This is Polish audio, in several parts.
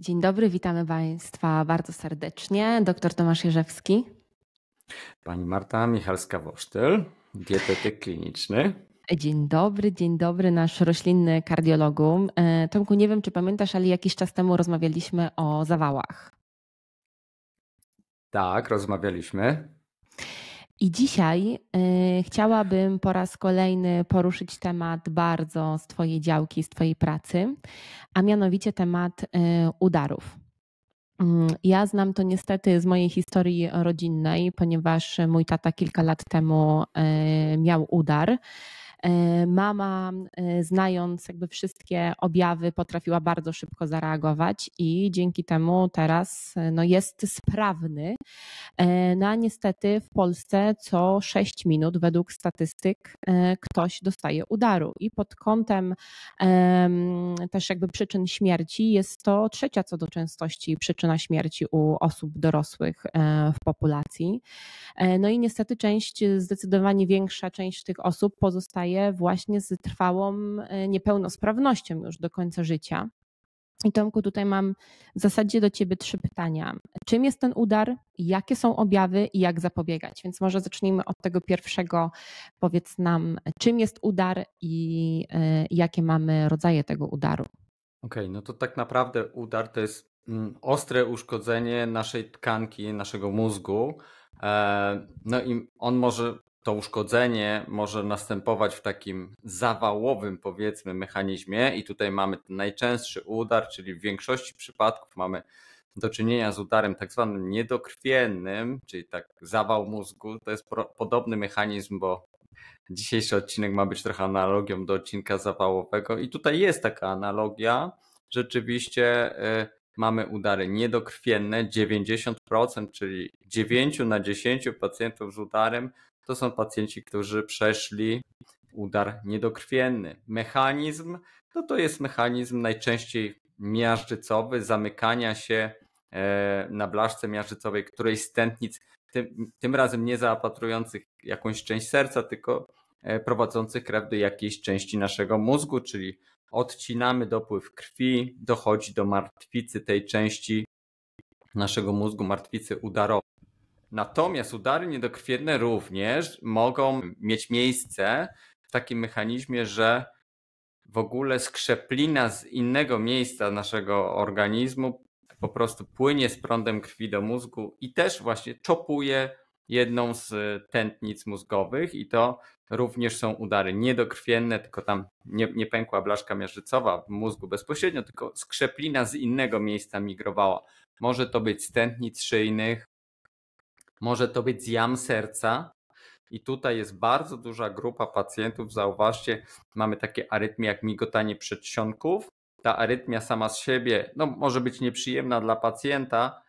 Dzień dobry, witamy Państwa bardzo serdecznie. Doktor Tomasz Jerzewski. Pani Marta michalska wosztel dietetyk kliniczny. Dzień dobry, dzień dobry, nasz roślinny kardiologu. E, Tomku, nie wiem, czy pamiętasz, ale jakiś czas temu rozmawialiśmy o zawałach. Tak, rozmawialiśmy. I dzisiaj y, chciałabym po raz kolejny poruszyć temat bardzo z Twojej działki, z Twojej pracy, a mianowicie temat y, udarów. Mm, ja znam to niestety z mojej historii rodzinnej, ponieważ mój tata kilka lat temu y, miał udar. E, mama, e, znając jakby wszystkie objawy, potrafiła bardzo szybko zareagować i dzięki temu teraz e, no, jest sprawny. No a niestety w Polsce co 6 minut według statystyk ktoś dostaje udaru i pod kątem też jakby przyczyn śmierci jest to trzecia co do częstości przyczyna śmierci u osób dorosłych w populacji. No i niestety część, zdecydowanie większa część tych osób pozostaje zostaje właśnie z trwałą e, niepełnosprawnością już do końca życia. I Tomku, tutaj mam w zasadzie do Ciebie trzy pytania. Czym jest ten udar? Jakie są objawy i jak zapobiegać? Więc może zacznijmy od tego pierwszego. Powiedz nam, czym jest udar i e, jakie mamy rodzaje tego udaru? Okej, okay, no to tak naprawdę udar to jest mm, ostre uszkodzenie naszej tkanki, naszego mózgu. E, no i on może to uszkodzenie może następować w takim zawałowym, powiedzmy, mechanizmie, i tutaj mamy ten najczęstszy udar, czyli w większości przypadków mamy do czynienia z udarem tak zwanym niedokrwiennym, czyli tak zawał mózgu. To jest podobny mechanizm, bo dzisiejszy odcinek ma być trochę analogią do odcinka zawałowego, i tutaj jest taka analogia. Rzeczywiście y, mamy udary niedokrwienne 90%, czyli 9 na 10 pacjentów z udarem to są pacjenci, którzy przeszli udar niedokrwienny. Mechanizm no to jest mechanizm najczęściej miażdżycowy, zamykania się e, na blaszce miażdżycowej którejś z tętnic, tym, tym razem nie zaopatrujących jakąś część serca, tylko e, prowadzących krew do jakiejś części naszego mózgu, czyli odcinamy dopływ krwi, dochodzi do martwicy tej części naszego mózgu, martwicy udarowej. Natomiast udary niedokrwienne również mogą mieć miejsce w takim mechanizmie, że w ogóle skrzeplina z innego miejsca naszego organizmu po prostu płynie z prądem krwi do mózgu i też właśnie czopuje jedną z e, tętnic mózgowych i to również są udary niedokrwienne, tylko tam nie, nie pękła blaszka miażdżycowa w mózgu bezpośrednio, tylko skrzeplina z innego miejsca migrowała. Może to być z tętnic szyjnych, może to być zjam serca. I tutaj jest bardzo duża grupa pacjentów. Zauważcie, mamy takie arytmie jak migotanie przedsionków. Ta arytmia sama z siebie no, może być nieprzyjemna dla pacjenta,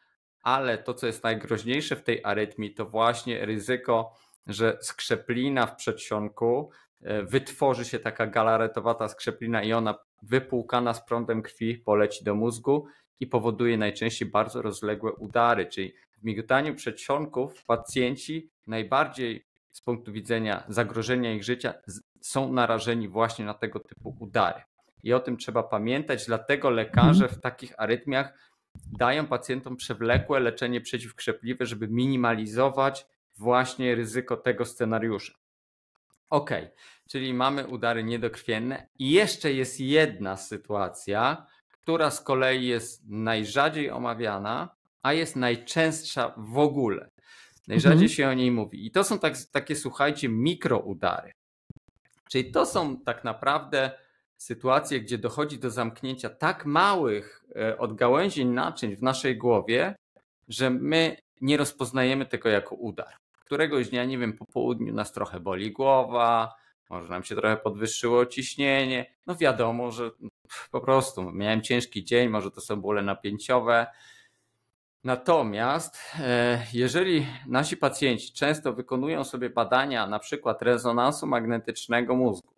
ale to, co jest najgroźniejsze w tej arytmii, to właśnie ryzyko, że skrzeplina w przedsionku e, wytworzy się taka galaretowata skrzeplina i ona wypłukana z prądem krwi poleci do mózgu i powoduje najczęściej bardzo rozległe udary, czyli w migotaniu przedsionków pacjenci najbardziej z punktu widzenia zagrożenia ich życia są narażeni właśnie na tego typu udary. I o tym trzeba pamiętać, dlatego lekarze w takich arytmiach dają pacjentom przewlekłe leczenie przeciwkrzepliwe, żeby minimalizować właśnie ryzyko tego scenariusza. Ok, czyli mamy udary niedokrwienne i jeszcze jest jedna sytuacja, która z kolei jest najrzadziej omawiana, a jest najczęstsza w ogóle. Najrzadziej mhm. się o niej mówi. I to są tak, takie, słuchajcie, mikroudary. Czyli to są tak naprawdę sytuacje, gdzie dochodzi do zamknięcia tak małych e, odgałęzień naczyń w naszej głowie, że my nie rozpoznajemy tego jako udar. Któregoś dnia, nie wiem, po południu nas trochę boli głowa, może nam się trochę podwyższyło ciśnienie. No wiadomo, że po prostu no, miałem ciężki dzień, może to są bóle napięciowe. Natomiast e, jeżeli nasi pacjenci często wykonują sobie badania na przykład rezonansu magnetycznego mózgu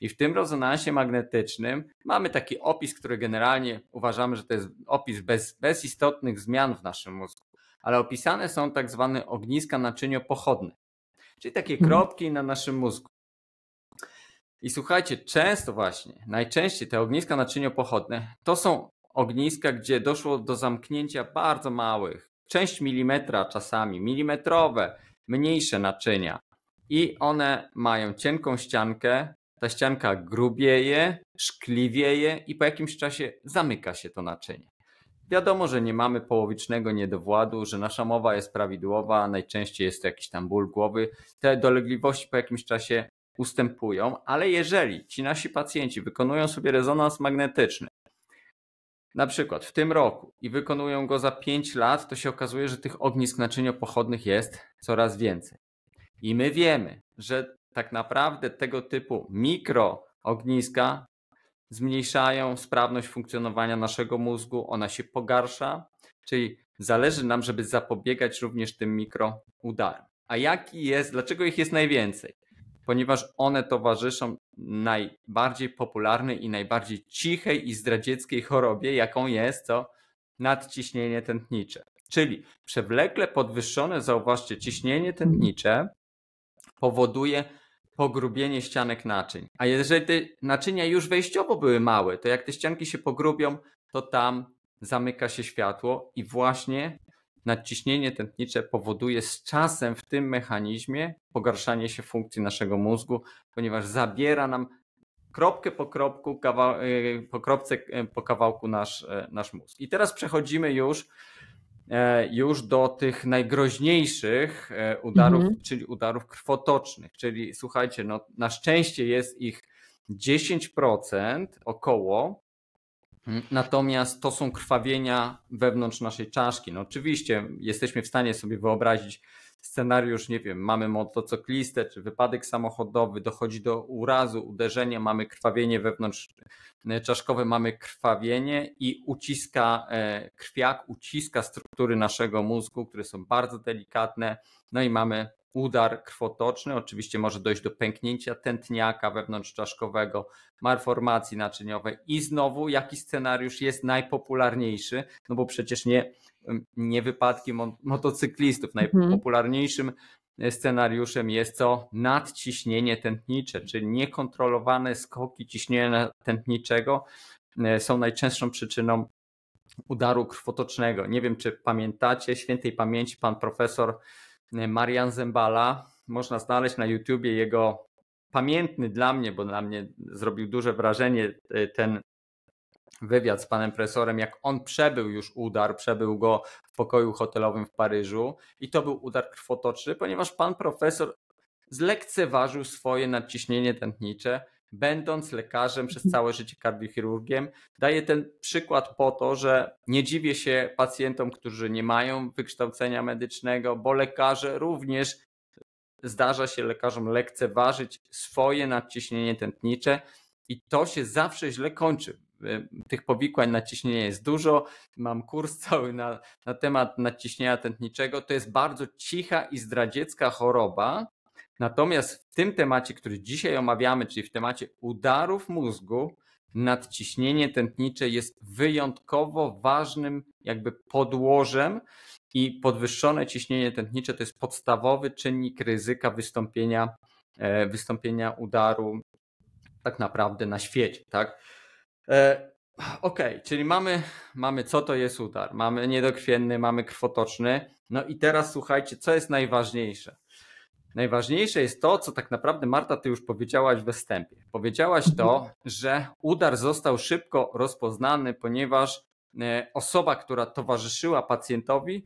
i w tym rezonansie magnetycznym mamy taki opis, który generalnie uważamy, że to jest opis bez, bez istotnych zmian w naszym mózgu, ale opisane są tak zwane ogniska naczyniopochodne, czyli takie mhm. kropki na naszym mózgu. I słuchajcie, często właśnie, najczęściej te ogniska naczyniopochodne to są ogniska, gdzie doszło do zamknięcia bardzo małych, część milimetra czasami, milimetrowe, mniejsze naczynia. I one mają cienką ściankę, ta ścianka grubieje, szkliwieje i po jakimś czasie zamyka się to naczynie. Wiadomo, że nie mamy połowicznego niedowładu, że nasza mowa jest prawidłowa, najczęściej jest to jakiś tam ból głowy. Te dolegliwości po jakimś czasie ustępują, ale jeżeli ci nasi pacjenci wykonują sobie rezonans magnetyczny, na przykład w tym roku i wykonują go za 5 lat, to się okazuje, że tych ognisk naczyniopochodnych jest coraz więcej. I my wiemy, że tak naprawdę tego typu mikroogniska zmniejszają sprawność funkcjonowania naszego mózgu, ona się pogarsza, czyli zależy nam, żeby zapobiegać również tym mikroudarom. A jaki jest, dlaczego ich jest najwięcej? ponieważ one towarzyszą najbardziej popularnej i najbardziej cichej i zdradzieckiej chorobie, jaką jest to nadciśnienie tętnicze. Czyli przewlekle podwyższone, zauważcie, ciśnienie tętnicze powoduje pogrubienie ścianek naczyń. A jeżeli te naczynia już wejściowo były małe, to jak te ścianki się pogrubią, to tam zamyka się światło i właśnie nadciśnienie tętnicze powoduje z czasem w tym mechanizmie pogarszanie się funkcji naszego mózgu, ponieważ zabiera nam kropkę po, kropku, kawał, e, po kropce e, po kawałku nasz, e, nasz mózg. I teraz przechodzimy już, już do tych najgroźniejszych udarów, mhm. czyli udarów krwotocznych. Czyli słuchajcie, no, na szczęście jest ich 10% około, Mhm. Natomiast to są krwawienia wewnątrz naszej czaszki. No oczywiście jesteśmy w stanie sobie wyobrazić scenariusz, nie wiem, mamy motocyklistę czy wypadek samochodowy, dochodzi do urazu, uderzenia, mamy krwawienie wewnątrz e, czaszkowe, mamy krwawienie i uciska e, krwiak, uciska struktury naszego mózgu, które są bardzo delikatne, no i mamy udar krwotoczny, oczywiście może dojść do pęknięcia tętniaka wewnątrzczaszkowego, malformacji naczyniowej i znowu jaki scenariusz jest najpopularniejszy, no bo przecież nie nie wypadki motocyklistów. Mhm. Najpopularniejszym e, scenariuszem jest to nadciśnienie tętnicze, czyli niekontrolowane skoki ciśnienia tętniczego e, są najczęstszą przyczyną udaru krwotocznego. Nie wiem, czy pamiętacie, świętej pamięci pan profesor e, Marian Zembala. Można znaleźć na YouTubie jego pamiętny dla mnie, bo dla mnie zrobił duże wrażenie ten wywiad z panem profesorem, jak on przebył już udar, przebył go w pokoju hotelowym w Paryżu i to był udar krwotoczny, ponieważ pan profesor zlekceważył swoje nadciśnienie tętnicze, będąc lekarzem przez całe życie kardiochirurgiem. Daję ten przykład po to, że nie dziwię się pacjentom, którzy nie mają wykształcenia medycznego, bo lekarze również zdarza się lekarzom lekceważyć swoje nadciśnienie tętnicze i to się zawsze źle kończy. Y, tych powikłań naciśnienia jest dużo. Mam kurs cały na, na temat nadciśnienia tętniczego. To jest bardzo cicha i zdradziecka choroba. Natomiast w tym temacie, który dzisiaj omawiamy, czyli w temacie udarów mózgu, nadciśnienie tętnicze jest wyjątkowo ważnym jakby podłożem i podwyższone ciśnienie tętnicze to jest podstawowy czynnik ryzyka wystąpienia, e, wystąpienia udaru tak naprawdę na świecie. Tak? OK, e, Okej, okay, czyli mamy, mamy co to jest udar, mamy niedokrwienny, mamy krwotoczny. No i teraz słuchajcie, co jest najważniejsze. Najważniejsze jest to, co tak naprawdę Marta, ty już powiedziałaś we wstępie. Powiedziałaś to, że udar został szybko rozpoznany, ponieważ e, osoba, która towarzyszyła pacjentowi,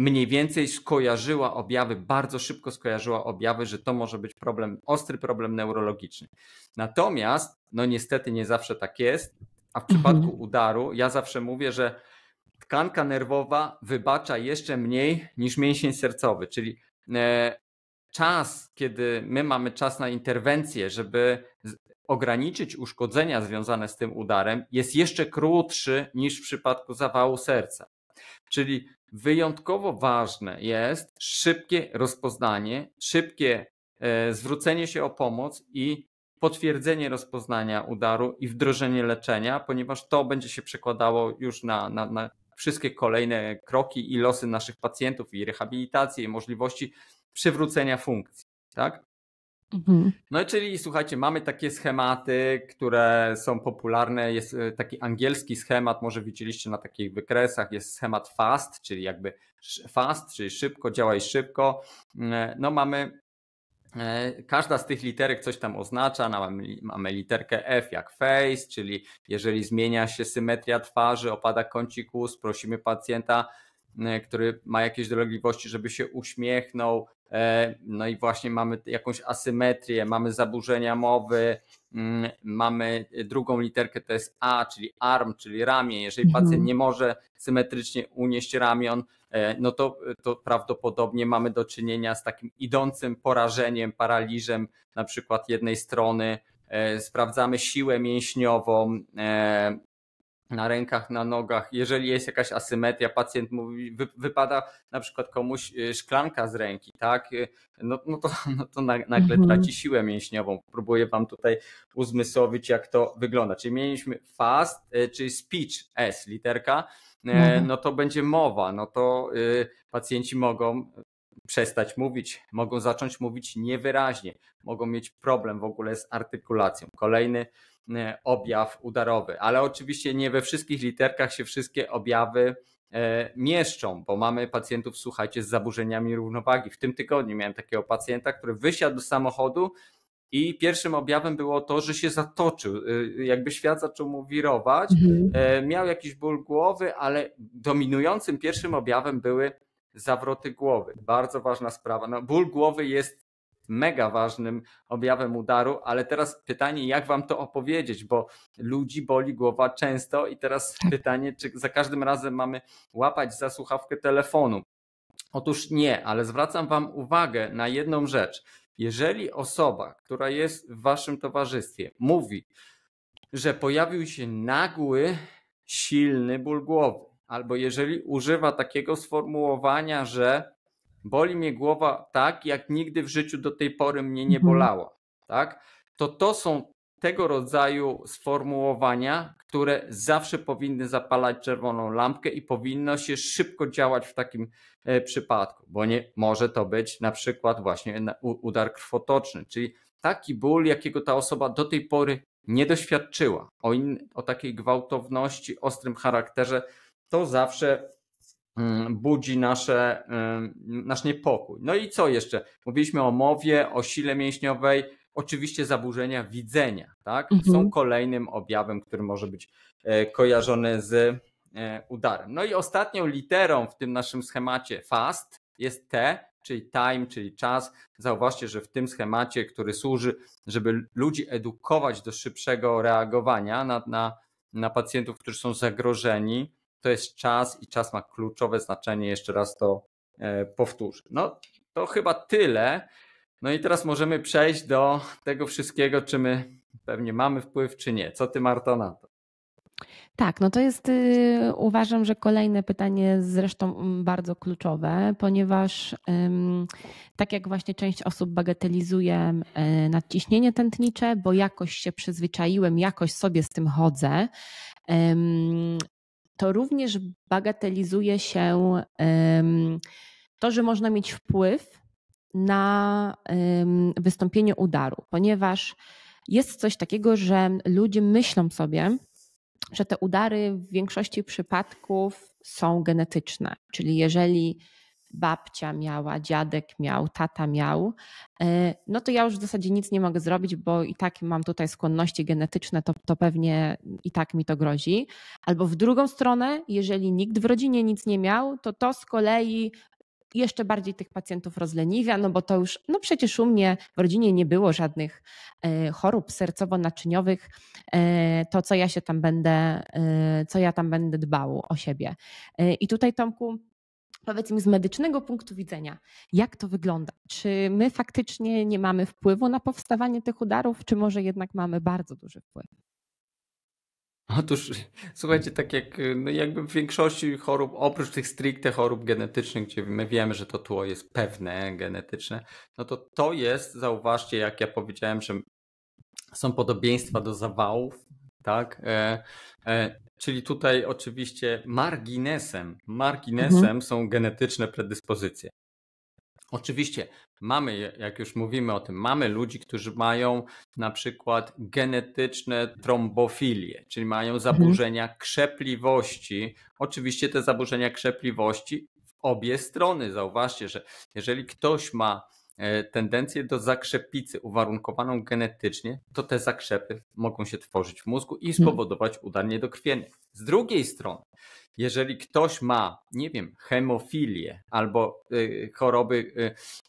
mniej więcej skojarzyła objawy, bardzo szybko skojarzyła objawy, że to może być problem, ostry problem neurologiczny. Natomiast, no niestety nie zawsze tak jest, a w przypadku mhm. udaru ja zawsze mówię, że tkanka nerwowa wybacza jeszcze mniej niż mięsień sercowy, czyli e, czas, kiedy my mamy czas na interwencję, żeby ograniczyć uszkodzenia związane z tym udarem, jest jeszcze krótszy niż w przypadku zawału serca. Czyli wyjątkowo ważne jest szybkie rozpoznanie, szybkie e, zwrócenie się o pomoc i potwierdzenie rozpoznania udaru i wdrożenie leczenia, ponieważ to będzie się przekładało już na, na, na wszystkie kolejne kroki i losy naszych pacjentów, i rehabilitację, i możliwości przywrócenia funkcji. Tak? Mhm. No czyli słuchajcie, mamy takie schematy, które są popularne. Jest e, taki angielski schemat, może widzieliście na takich wykresach, jest schemat fast, czyli jakby fast, czyli szybko, działaj szybko. E, no mamy e, Każda z tych literek coś tam oznacza. Mamy, mamy literkę F jak face, czyli jeżeli zmienia się symetria twarzy, opada kącik ust, prosimy pacjenta E, który ma jakieś dolegliwości, żeby się uśmiechnął. E, no i właśnie mamy jakąś asymetrię, mamy zaburzenia mowy, mm, mamy e, drugą literkę, to jest A, czyli arm, czyli ramię. Jeżeli mhm. pacjent nie może symetrycznie unieść ramion, no to, to prawdopodobnie mamy do czynienia z takim idącym porażeniem, paraliżem na przykład jednej strony. Sprawdzamy siłę mięśniową, na rękach, na nogach. Jeżeli jest jakaś asymetria, pacjent mówi, wy, wypada na przykład komuś y, szklanka z ręki, tak? Y, no, no to, no to nagle mhm. traci siłę mięśniową. Próbuję wam tutaj uzmysłowić, jak to wygląda. Czyli mieliśmy fast, y, czyli speech S, literka, mhm. no to będzie mowa, no to pacjenci mogą przestać mówić, mogą zacząć mówić niewyraźnie, mogą mieć problem w ogóle z artykulacją. Kolejny e, objaw udarowy, ale oczywiście nie we wszystkich literkach się wszystkie objawy e, mieszczą, bo mamy pacjentów, słuchajcie, z zaburzeniami równowagi. W tym tygodniu miałem takiego pacjenta, który wysiadł do samochodu i pierwszym objawem było to, że się zatoczył, e, jakby świat zaczął mu wirować, mhm. miał jakiś ból głowy, ale dominującym pierwszym objawem były zawroty głowy. Bardzo ważna sprawa. No, ból głowy jest mega ważnym objawem udaru, ale teraz pytanie, jak wam to opowiedzieć, bo ludzi boli głowa często i teraz tak. pytanie, czy za każdym razem mamy łapać za słuchawkę telefonu. Otóż nie, ale zwracam wam uwagę na jedną rzecz. Jeżeli osoba, która jest w waszym towarzystwie, mówi, że pojawił się nagły, silny ból głowy, albo jeżeli używa takiego sformułowania, że boli mnie głowa tak, jak nigdy w życiu do tej pory mnie nie mhm. bolała, tak? To to są tego rodzaju sformułowania, które zawsze powinny zapalać czerwoną lampkę i powinno się szybko działać w takim e, przypadku, bo nie może to być na przykład właśnie udar krwotoczny, czyli taki ból, jakiego ta osoba do tej pory nie doświadczyła, o, in, o takiej gwałtowności, ostrym charakterze to zawsze mm, budzi nasze, mm, nasz niepokój. No i co jeszcze? Mówiliśmy o mowie, o sile mięśniowej, oczywiście zaburzenia widzenia, tak? Mhm. Są kolejnym objawem, który może być e, kojarzony z e, udarem. No i ostatnią literą w tym naszym schemacie FAST jest T, czyli time, czyli czas. Zauważcie, że w tym schemacie, który służy, żeby ludzi edukować do szybszego reagowania na, na, na pacjentów, którzy są zagrożeni, to jest czas i czas ma kluczowe znaczenie, jeszcze raz to e, powtórzę. No to chyba tyle. No i teraz możemy przejść do tego wszystkiego, czy my pewnie mamy wpływ, czy nie. Co ty, Marta, na to? Tak, no to jest y, uważam, że kolejne pytanie zresztą mm, bardzo kluczowe, ponieważ tak jak właśnie część osób bagatelizuje nadciśnienie tętnicze, bo jakoś się przyzwyczaiłem, jakoś sobie z tym chodzę, to również bagatelizuje się to, że można mieć wpływ na wystąpienie udaru, ponieważ jest coś takiego, że ludzie myślą sobie, że te udary w większości przypadków są genetyczne. Czyli jeżeli babcia miała, dziadek miał, tata miał, e, no to ja już w zasadzie nic nie mogę zrobić, bo i tak mam tutaj skłonności genetyczne, to, to pewnie i tak mi to grozi. Albo w drugą stronę, jeżeli nikt w rodzinie nic nie miał, to to z kolei jeszcze bardziej tych pacjentów rozleniwia, no bo to już, no przecież u mnie w rodzinie nie było żadnych e, chorób sercowo-naczyniowych, e, to co ja się tam będę, co ja tam będę dbał o siebie. I tutaj Tomku, Powiedz mi z medycznego punktu widzenia, jak to wygląda? Czy my faktycznie nie mamy wpływu na powstawanie tych udarów, czy może jednak mamy bardzo duży wpływ? Otóż, słuchajcie, tak jak no jakby w większości chorób, oprócz tych stricte chorób genetycznych, gdzie my wiemy, że to tło jest pewne, genetyczne, no to to jest, zauważcie, jak ja powiedziałem, że są podobieństwa do zawałów, tak? E, e, czyli tutaj oczywiście marginesem, marginesem mhm. są genetyczne predyspozycje. Oczywiście mamy, jak już mówimy o tym, mamy ludzi, którzy mają na przykład genetyczne trombofilie, czyli mają mhm. zaburzenia mhm. krzepliwości. Oczywiście te zaburzenia krzepliwości w obie strony. Zauważcie, że jeżeli ktoś ma E, tendencję do zakrzepicy uwarunkowaną genetycznie, to te zakrzepy mogą się tworzyć w mózgu i mhm. spowodować udarnie do krwienia. Z drugiej strony, jeżeli ktoś ma, nie wiem, hemofilię albo e, choroby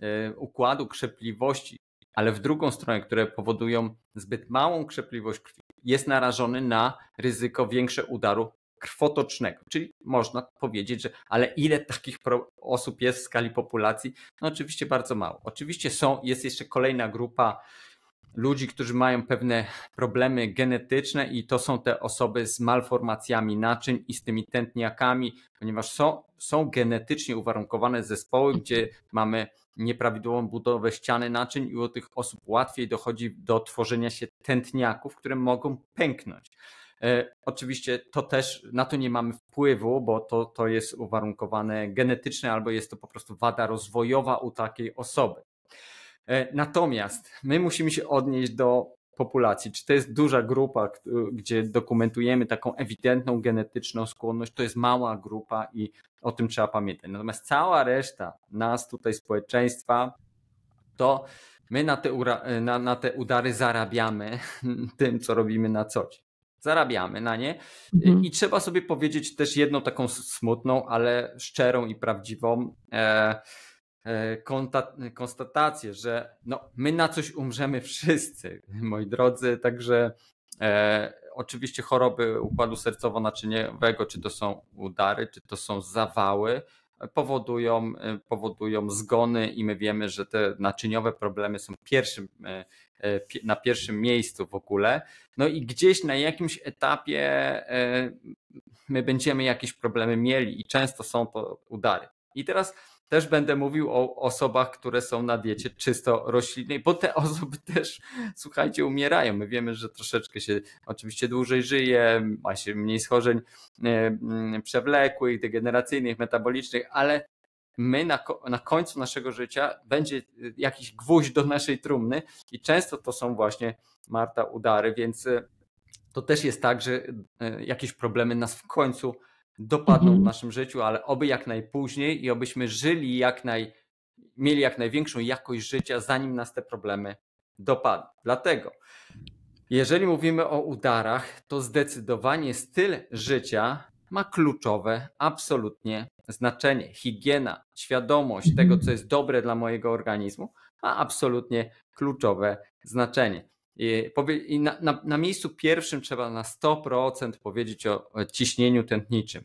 e, układu krzepliwości, ale w drugą stronę, które powodują zbyt małą krzepliwość krwi, jest narażony na ryzyko większe udaru krwotocznego. Czyli można powiedzieć, że ale ile takich osób jest w skali populacji? No oczywiście bardzo mało. Oczywiście są, jest jeszcze kolejna grupa ludzi, którzy mają pewne problemy genetyczne i to są te osoby z malformacjami naczyń i z tymi tętniakami, ponieważ są, są genetycznie uwarunkowane zespoły, gdzie mamy nieprawidłową budowę ściany naczyń i u tych osób łatwiej dochodzi do tworzenia się tętniaków, które mogą pęknąć. E, oczywiście to też na to nie mamy wpływu, bo to, to jest uwarunkowane genetycznie albo jest to po prostu wada rozwojowa u takiej osoby. E, natomiast my musimy się odnieść do populacji. Czy to jest duża grupa, gdzie dokumentujemy taką ewidentną genetyczną skłonność, to jest mała grupa i o tym trzeba pamiętać. Natomiast cała reszta nas tutaj, społeczeństwa, to my na te, na, na te udary zarabiamy tym, co robimy na co dzień zarabiamy na nie. Mhm. I trzeba sobie powiedzieć też jedną taką smutną, ale szczerą i prawdziwą e, e, konstatację, że no, my na coś umrzemy wszyscy, moi drodzy, także e, oczywiście choroby układu sercowo-naczyniowego, czy to są udary, czy to są zawały, powodują, e, powodują zgony i my wiemy, że te naczyniowe problemy są pierwszym e, E, na pierwszym miejscu w ogóle. No i gdzieś na jakimś etapie e, my będziemy jakieś problemy mieli i często są to udary. I teraz też będę mówił o osobach, które są na diecie czysto roślinnej, bo te osoby też, słuchajcie, umierają. My wiemy, że troszeczkę się oczywiście dłużej żyje, ma się mniej schorzeń e, przewlekłych, degeneracyjnych, metabolicznych, ale my na, na końcu naszego życia będzie y, jakiś gwóźdź do naszej trumny i często to są właśnie Marta udary, więc y, to też jest tak, że y, jakieś problemy nas w końcu dopadną mhm. w naszym życiu, ale oby jak najpóźniej i obyśmy żyli jak naj, mieli jak największą jakość życia, zanim nas te problemy dopadną. Dlatego, jeżeli mówimy o udarach, to zdecydowanie styl życia ma kluczowe absolutnie znaczenie, higiena, świadomość mhm. tego, co jest dobre dla mojego organizmu, ma absolutnie kluczowe znaczenie. I na, na, na miejscu pierwszym trzeba na 100% powiedzieć o ciśnieniu tętniczym.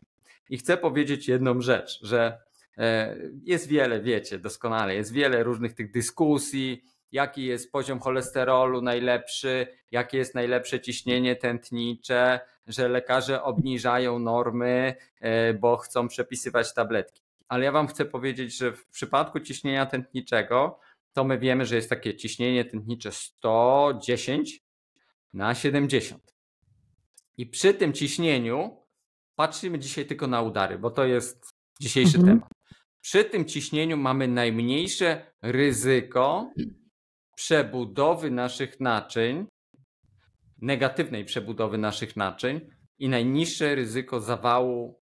I chcę powiedzieć jedną rzecz, że e, jest wiele, wiecie doskonale, jest wiele różnych tych dyskusji, jaki jest poziom cholesterolu najlepszy, jakie jest najlepsze ciśnienie tętnicze, że lekarze obniżają normy, e, bo chcą przepisywać tabletki. Ale ja Wam chcę powiedzieć, że w przypadku ciśnienia tętniczego, to my wiemy, że jest takie ciśnienie tętnicze 110 na 70. I przy tym ciśnieniu patrzymy dzisiaj tylko na udary, bo to jest dzisiejszy mhm. temat. Przy tym ciśnieniu mamy najmniejsze ryzyko przebudowy naszych naczyń, negatywnej przebudowy naszych naczyń i najniższe ryzyko zawału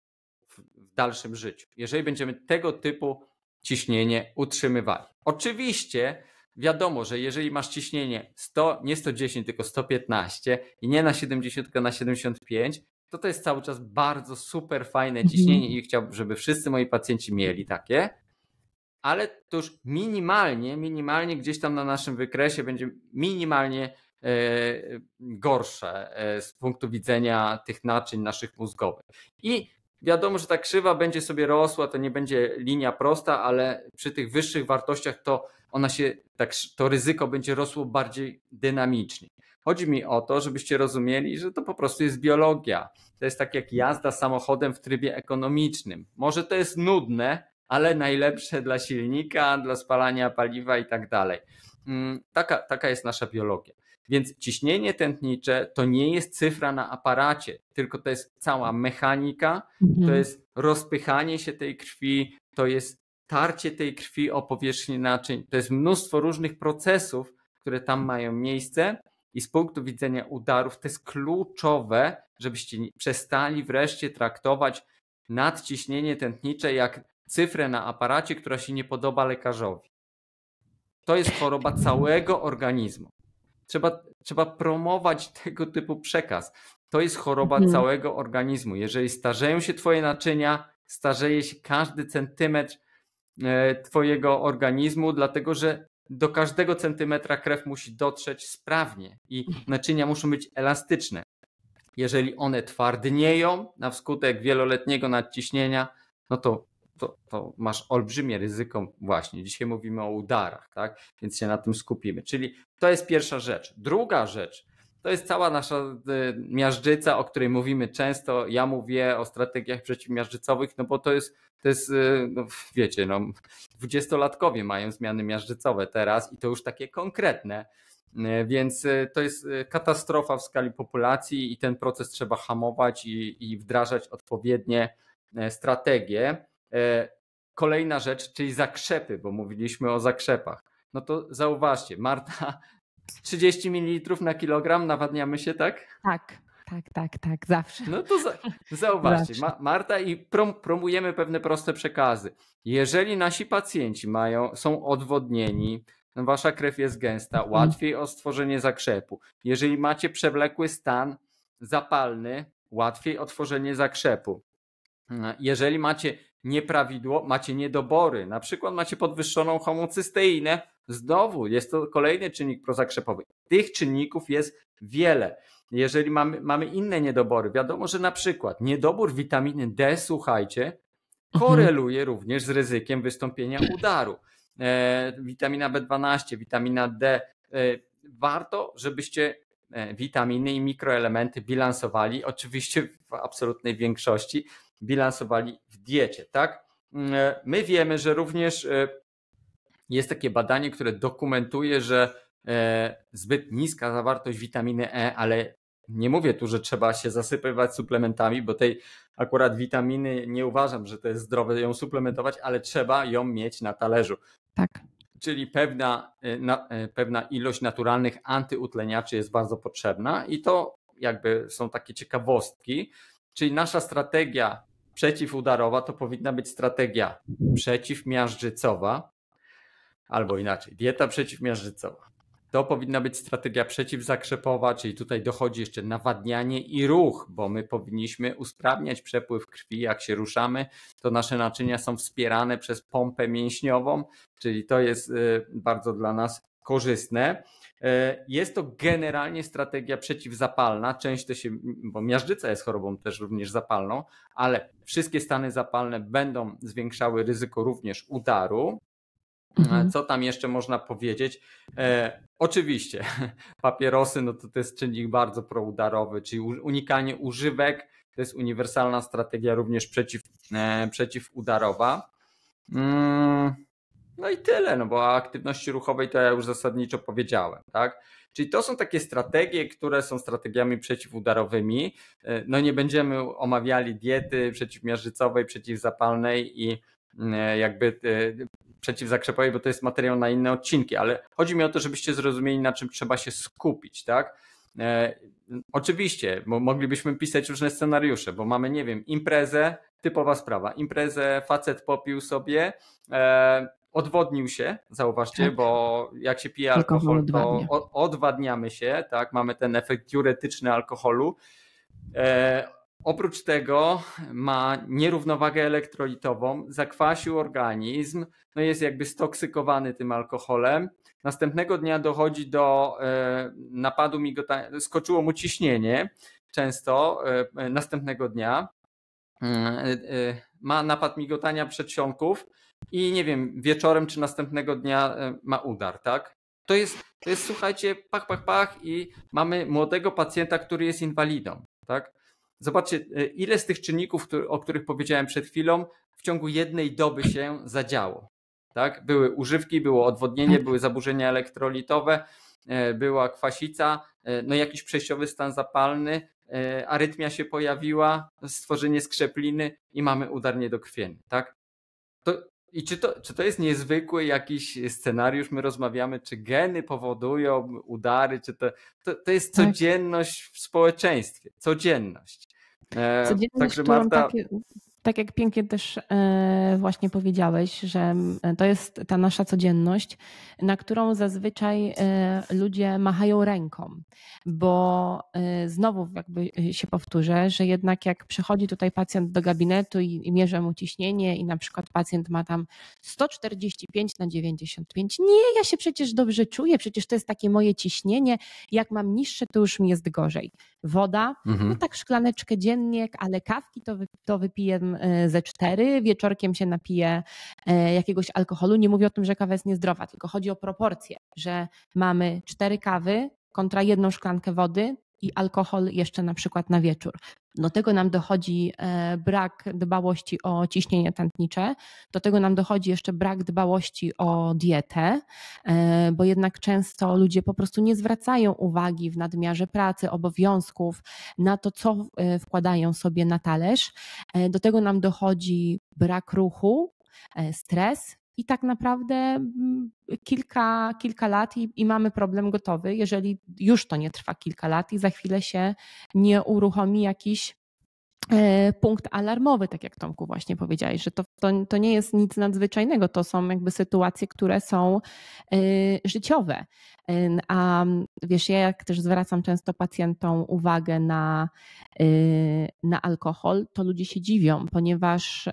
w dalszym życiu, jeżeli będziemy tego typu ciśnienie utrzymywali. Oczywiście wiadomo, że jeżeli masz ciśnienie 100, nie 110, tylko 115 i nie na 70, tylko na 75, to to jest cały czas bardzo super fajne mhm. ciśnienie i chciałbym, żeby wszyscy moi pacjenci mieli takie ale to już minimalnie, minimalnie gdzieś tam na naszym wykresie będzie minimalnie e, gorsze e, z punktu widzenia tych naczyń naszych mózgowych. I wiadomo, że ta krzywa będzie sobie rosła, to nie będzie linia prosta, ale przy tych wyższych wartościach to ona się, to ryzyko będzie rosło bardziej dynamicznie. Chodzi mi o to, żebyście rozumieli, że to po prostu jest biologia. To jest tak jak jazda samochodem w trybie ekonomicznym. Może to jest nudne, ale najlepsze dla silnika, dla spalania paliwa i tak dalej. Mm, taka, taka jest nasza biologia. Więc ciśnienie tętnicze to nie jest cyfra na aparacie, tylko to jest cała mechanika, to mhm. jest rozpychanie się tej krwi, to jest tarcie tej krwi o powierzchnię naczyń, to jest mnóstwo różnych procesów, które tam mają miejsce. I z punktu widzenia udarów to jest kluczowe, żebyście przestali wreszcie traktować nadciśnienie tętnicze jak cyfrę na aparacie, która się nie podoba lekarzowi. To jest choroba całego organizmu. Trzeba, trzeba promować tego typu przekaz. To jest choroba mhm. całego organizmu. Jeżeli starzeją się Twoje naczynia, starzeje się każdy centymetr e, Twojego organizmu, dlatego że do każdego centymetra krew musi dotrzeć sprawnie i naczynia muszą być elastyczne. Jeżeli one twardnieją na wskutek wieloletniego nadciśnienia, no to to, to, masz olbrzymie ryzyko właśnie. Dzisiaj mówimy o udarach, tak? Więc się na tym skupimy. Czyli to jest pierwsza rzecz. Druga rzecz to jest cała nasza y, miażdżyca, o której mówimy często. Ja mówię o strategiach przeciwmiażdżycowych, no bo to jest, to jest y, no wiecie, no, dwudziestolatkowie mają zmiany miażdżycowe teraz i to już takie konkretne. Y, więc to jest katastrofa w skali populacji i ten proces trzeba hamować i, i wdrażać odpowiednie strategie. E, kolejna rzecz, czyli zakrzepy, bo mówiliśmy o zakrzepach. No to zauważcie, Marta, 30 ml na kilogram nawadniamy się, tak? Tak, tak, tak, tak, zawsze. No to za, zauważcie, zawsze. Ma, Marta, i prom, promujemy pewne proste przekazy. Jeżeli nasi pacjenci mają, są odwodnieni, no wasza krew jest gęsta, mhm. łatwiej o stworzenie zakrzepu. Jeżeli macie przewlekły stan zapalny, łatwiej o tworzenie zakrzepu. E, jeżeli macie nieprawidło, macie niedobory, na przykład macie podwyższoną homocysteinę, znowu jest to kolejny czynnik prozakrzepowy. Tych czynników jest wiele. Jeżeli mamy, mamy inne niedobory, wiadomo, że na przykład niedobór witaminy D, słuchajcie, mhm. koreluje mhm. również z ryzykiem wystąpienia udaru. E, witamina B12, witamina D. E, warto, żebyście e, witaminy i mikroelementy bilansowali, oczywiście w absolutnej większości, bilansowali w diecie, tak? Mm, e, my wiemy, że również e, jest takie badanie, które dokumentuje, że e, zbyt niska zawartość witaminy E, ale nie mówię tu, że trzeba się zasypywać suplementami, bo tej akurat witaminy nie uważam, że to jest zdrowe ją suplementować, ale trzeba ją mieć na talerzu. Tak. Czyli pewna, na, pewna ilość naturalnych antyutleniaczy jest bardzo potrzebna i to jakby są takie ciekawostki. Czyli nasza strategia przeciwudarowa to powinna być strategia przeciwmiażdżycowa, albo inaczej, dieta przeciwmiażdżycowa. To powinna być strategia przeciwzakrzepowa, czyli tutaj dochodzi jeszcze nawadnianie i ruch, bo my powinniśmy usprawniać przepływ krwi. Jak się ruszamy, to nasze naczynia są wspierane przez pompę mięśniową, czyli to jest y, bardzo dla nas korzystne. E, jest to generalnie strategia przeciwzapalna. Część to się, bo miażdżyca jest chorobą też również zapalną, ale wszystkie stany zapalne będą zwiększały ryzyko również udaru. E, mhm. Co tam jeszcze można powiedzieć? E, oczywiście, papierosy no to, to jest czynnik bardzo proudarowy, czyli unikanie używek to jest uniwersalna strategia również przeciw, przeciwudarowa. Mm, no i tyle, no bo o aktywności ruchowej to ja już zasadniczo powiedziałem, tak? Czyli to są takie strategie, które są strategiami przeciwudarowymi. E, no nie będziemy omawiali diety przeciwmiażdżycowej, przeciwzapalnej i mm, e, jakby e, przeciwzakrzepowej, bo to jest materiał na inne odcinki, ale chodzi mi o to, żebyście zrozumieli, na czym trzeba się skupić, tak? Oczywiście, bo moglibyśmy pisać różne scenariusze, bo mamy, nie wiem, imprezę, typowa sprawa. Imprezę facet popił sobie, odwodnił się, zauważcie, tak. bo jak się pije alkohol, to odwadniamy się, tak, mamy ten efekt diuretyczny alkoholu. E, oprócz tego ma nierównowagę elektrolitową, zakwasił organizm, no jest jakby stoksykowany tym alkoholem. Następnego dnia dochodzi do e, napadu migotania, skoczyło mu ciśnienie często e, e następnego dnia e, e, ma napad migotania przedsionków i nie wiem, wieczorem czy następnego dnia e, ma udar, tak? To jest, to jest słuchajcie, pach, pach, pach i mamy młodego pacjenta, który jest inwalidą, tak? Zobaczcie, e, ile z tych czynników, o których powiedziałem przed chwilą, w ciągu jednej doby się zadziało. Tak? Były używki, było odwodnienie, były zaburzenia elektrolitowe, e, była kwasica, no jakiś przejściowy stan zapalny, E, arytmia się pojawiła, stworzenie skrzepliny i mamy udar niedokrwienny, tak? To, I czy to, czy to jest niezwykły jakiś scenariusz? My rozmawiamy, czy geny powodują udary, czy to, to, to jest tak. codzienność w społeczeństwie, codzienność. E, codzienność, także Marta... Takie... Tak jak pięknie też e, właśnie powiedziałeś, że e, to jest ta nasza codzienność, na którą zazwyczaj e, ludzie machają ręką, bo znowu jakby się powtórzę, że jednak jak przychodzi tutaj pacjent do gabinetu i mierzę mu ciśnienie i na przykład pacjent ma tam 145 na 95, nie, ja się przecież dobrze czuję, przecież to jest takie moje ciśnienie, jak mam niższe, to już mi jest gorzej woda. Mhm. No tak szklaneczkę dziennie, ale kawki to, wy, to wypiję mm, e, ze cztery, wieczorkiem się napiję e, jakiegoś alkoholu. Nie mówię o tym, że kawa jest niezdrowa, tylko chodzi o proporcje, że mamy cztery kawy kontra jedną szklankę wody, i alkohol jeszcze na przykład na wieczór. Do tego nam dochodzi e, brak dbałości o ciśnienie tętnicze, do tego nam dochodzi jeszcze brak dbałości o dietę, e, bo jednak często ludzie po prostu nie zwracają uwagi w nadmiarze pracy, obowiązków, na to, co e, wkładają sobie na talerz. Do tego nam dochodzi brak ruchu, stres, i tak naprawdę mm, kilka, kilka lat i, i, mamy problem gotowy, jeżeli już to nie trwa kilka lat i za chwilę się nie uruchomi jakiś e, punkt alarmowy, tak jak Tomku właśnie powiedziałeś, że to, to, to nie jest nic nadzwyczajnego, to są jakby sytuacje, które są e, życiowe. E, a wiesz, ja jak też zwracam często pacjentom uwagę na, na alkohol, to ludzie się dziwią, ponieważ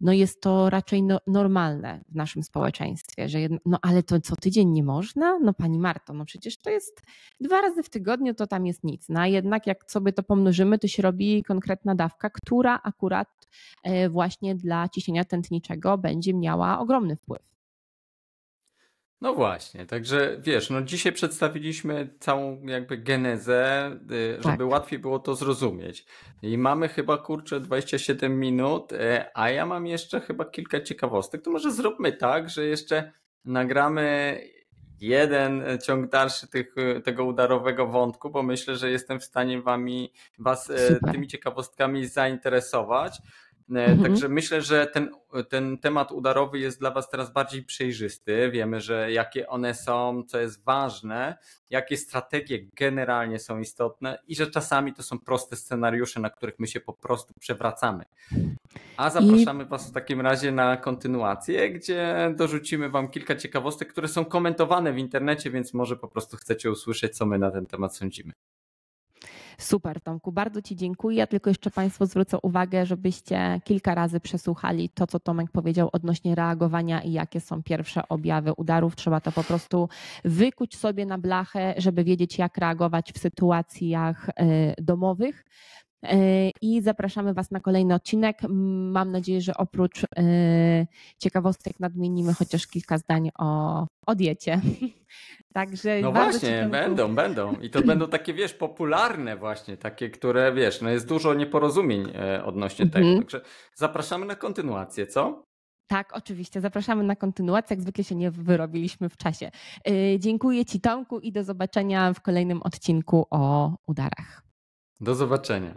no jest to raczej no, normalne w naszym społeczeństwie, że jedno, no ale to co tydzień nie można? No pani Marto, no przecież to jest dwa razy w tygodniu, to tam jest nic. No a jednak jak sobie to pomnożymy, to się robi konkretna dawka, która akurat e, właśnie dla ciśnienia tętniczego będzie miała ogromny wpływ. No właśnie, także wiesz, no dzisiaj przedstawiliśmy całą jakby genezę, y, żeby tak. łatwiej było to zrozumieć. I mamy chyba kurczę 27 minut, y, a ja mam jeszcze chyba kilka ciekawostek. To może zróbmy tak, że jeszcze nagramy jeden ciąg dalszy tych, y, tego udarowego wątku, bo myślę, że jestem w stanie wami, was Super. tymi ciekawostkami zainteresować. E, mhm. Także myślę, że ten, ten temat udarowy jest dla Was teraz bardziej przejrzysty. Wiemy, że jakie one są, co jest ważne, jakie strategie generalnie są istotne i że czasami to są proste scenariusze, na których my się po prostu przewracamy. A zapraszamy I... Was w takim razie na kontynuację, gdzie dorzucimy Wam kilka ciekawostek, które są komentowane w internecie, więc może po prostu chcecie usłyszeć, co my na ten temat sądzimy. Super, Tomku, bardzo Ci dziękuję. Ja tylko jeszcze Państwu zwrócę uwagę, żebyście kilka razy przesłuchali to, co Tomek powiedział odnośnie reagowania i jakie są pierwsze objawy udarów. Trzeba to po prostu wykuć sobie na blachę, żeby wiedzieć, jak reagować w sytuacjach y, domowych. E, I zapraszamy Was na kolejny odcinek. Mam nadzieję, że oprócz e, ciekawostek nadmienimy chociaż kilka zdań o, o diecie. Także no właśnie, ciekawe. będą, będą. I to będą takie, wiesz, popularne właśnie, takie, które, wiesz, no jest dużo nieporozumień e, odnośnie tego. Mhm. Także zapraszamy na kontynuację, co? Tak, oczywiście. Zapraszamy na kontynuację. Jak zwykle się nie wyrobiliśmy w czasie. Dziękuję Ci, Tomku, i do zobaczenia w kolejnym odcinku o udarach. Do zobaczenia.